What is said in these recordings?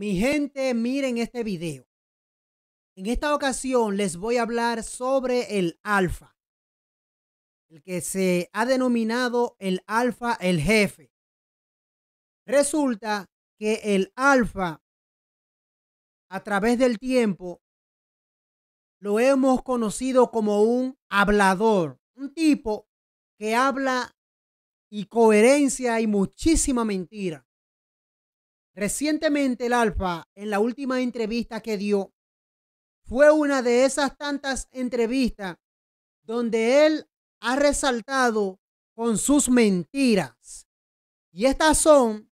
Mi gente, miren este video. En esta ocasión les voy a hablar sobre el alfa, el que se ha denominado el alfa el jefe. Resulta que el alfa, a través del tiempo, lo hemos conocido como un hablador, un tipo que habla y coherencia y muchísima mentira. Recientemente el Alfa, en la última entrevista que dio, fue una de esas tantas entrevistas donde él ha resaltado con sus mentiras. Y estas son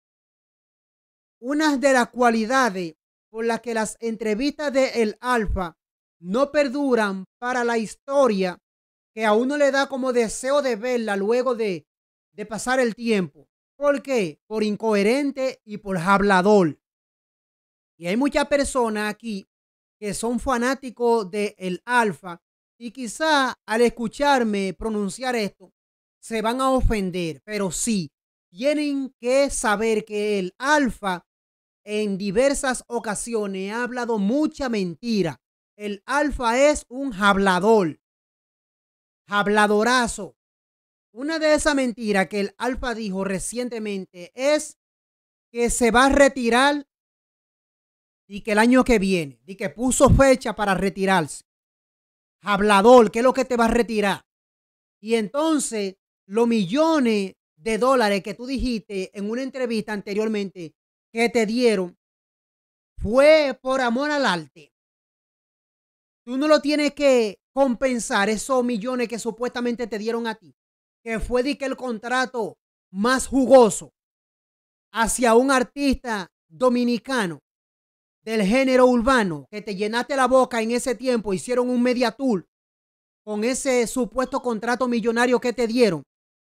unas de las cualidades por las que las entrevistas de El Alfa no perduran para la historia que a uno le da como deseo de verla luego de, de pasar el tiempo. ¿Por qué? Por incoherente y por hablador. Y hay muchas personas aquí que son fanáticos del alfa y quizá al escucharme pronunciar esto se van a ofender, pero sí, tienen que saber que el alfa en diversas ocasiones ha hablado mucha mentira. El alfa es un hablador, habladorazo. Una de esas mentiras que el Alfa dijo recientemente es que se va a retirar y que el año que viene, y que puso fecha para retirarse. Hablador, ¿qué es lo que te va a retirar? Y entonces, los millones de dólares que tú dijiste en una entrevista anteriormente que te dieron fue por amor al arte. Tú no lo tienes que compensar esos millones que supuestamente te dieron a ti que fue de que el contrato más jugoso hacia un artista dominicano del género urbano, que te llenaste la boca en ese tiempo, hicieron un media tour con ese supuesto contrato millonario que te dieron,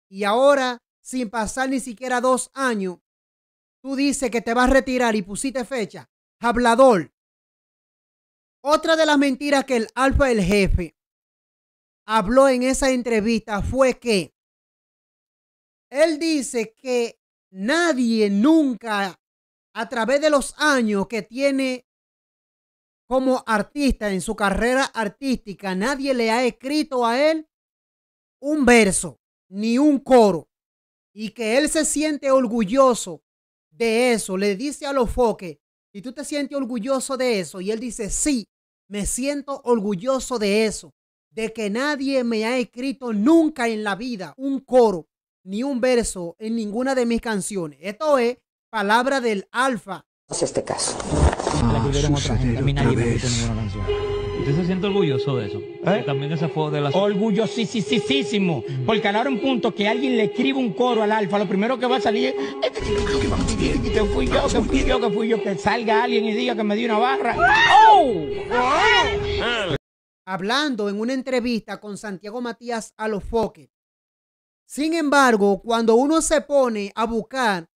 y ahora, sin pasar ni siquiera dos años, tú dices que te vas a retirar y pusiste fecha, hablador. Otra de las mentiras que el Alfa, el jefe, habló en esa entrevista fue que él dice que nadie nunca a través de los años que tiene como artista en su carrera artística, nadie le ha escrito a él un verso ni un coro y que él se siente orgulloso de eso. Le dice a los foques, y tú te sientes orgulloso de eso. Y él dice, sí, me siento orgulloso de eso, de que nadie me ha escrito nunca en la vida un coro ni un verso en ninguna de mis canciones. Esto es palabra del alfa. Es este caso. Usted se siente orgulloso de eso. ¿Eh? También esa fue de la... Orgullosísimo. Mm. Porque ahora un punto que alguien le escribe un coro al alfa, lo primero que va a salir es... Este que que este este fui yo, que fui yo. Que salga alguien y diga que me dio una barra. ¡Oh! Hablando en una entrevista con Santiago Matías a los Alofoque, sin embargo, cuando uno se pone a buscar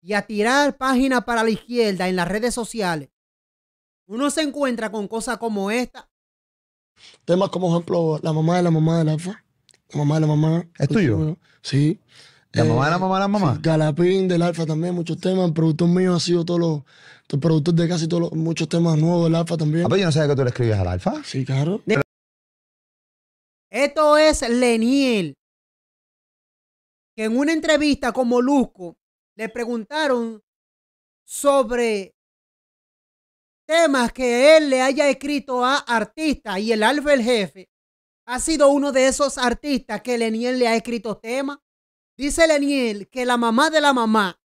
y a tirar páginas para la izquierda en las redes sociales, uno se encuentra con cosas como esta. Temas como, ejemplo, la mamá de la mamá del alfa. La mamá de la mamá. ¿Es tuyo? Sí. La mamá de la mamá de la mamá. Galapín del Alfa también, muchos temas. Productos míos mío ha sido todos los. productos de casi todos los, muchos temas nuevos del Alfa también. Ah, pero yo no sabía que tú le escribías al Alfa. Sí, claro. Esto es Leniel que en una entrevista con Molusco le preguntaron sobre temas que él le haya escrito a artistas y el Alfa el Jefe ha sido uno de esos artistas que Leniel le ha escrito temas. Dice Leniel que la mamá de la mamá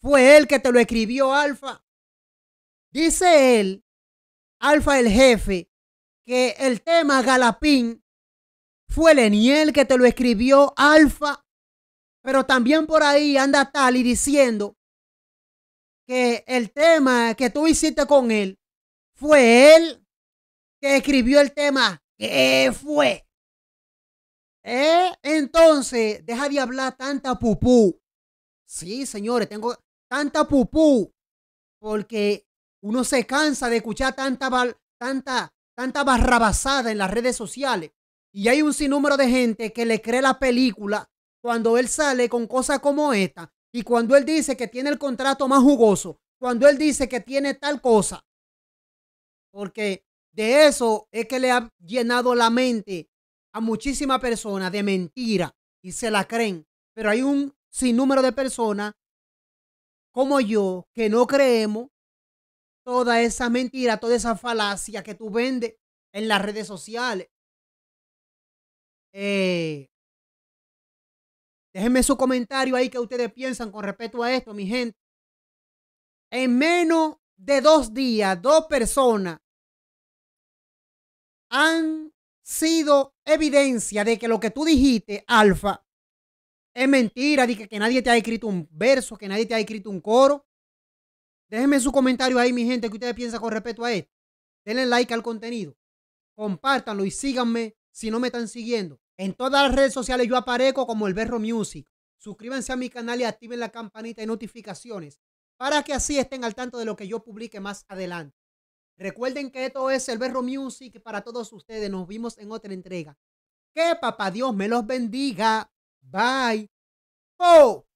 fue él que te lo escribió Alfa. Dice él, Alfa el Jefe, que el tema Galapín fue Leniel que te lo escribió Alfa. Pero también por ahí anda y diciendo que el tema que tú hiciste con él fue él que escribió el tema. ¿Qué fue? ¿Eh? Entonces, deja de hablar tanta pupú. Sí, señores, tengo tanta pupú. Porque uno se cansa de escuchar tanta, tanta, tanta barrabasada en las redes sociales. Y hay un sinnúmero de gente que le cree la película cuando él sale con cosas como esta y cuando él dice que tiene el contrato más jugoso, cuando él dice que tiene tal cosa, porque de eso es que le ha llenado la mente a muchísimas personas de mentira y se la creen. Pero hay un sinnúmero de personas como yo que no creemos toda esa mentira, toda esa falacia que tú vendes en las redes sociales. Eh, Déjenme su comentario ahí que ustedes piensan con respecto a esto, mi gente. En menos de dos días, dos personas han sido evidencia de que lo que tú dijiste, Alfa, es mentira, de que, nadie te ha escrito un verso, que nadie te ha escrito un coro. Déjenme su comentario ahí, mi gente, que ustedes piensan con respecto a esto. Denle like al contenido, compártanlo y síganme si no me están siguiendo. En todas las redes sociales yo aparezco como el Berro Music. Suscríbanse a mi canal y activen la campanita de notificaciones para que así estén al tanto de lo que yo publique más adelante. Recuerden que esto es el Berro Music para todos ustedes. Nos vimos en otra entrega. Que papá Dios me los bendiga. Bye. Oh.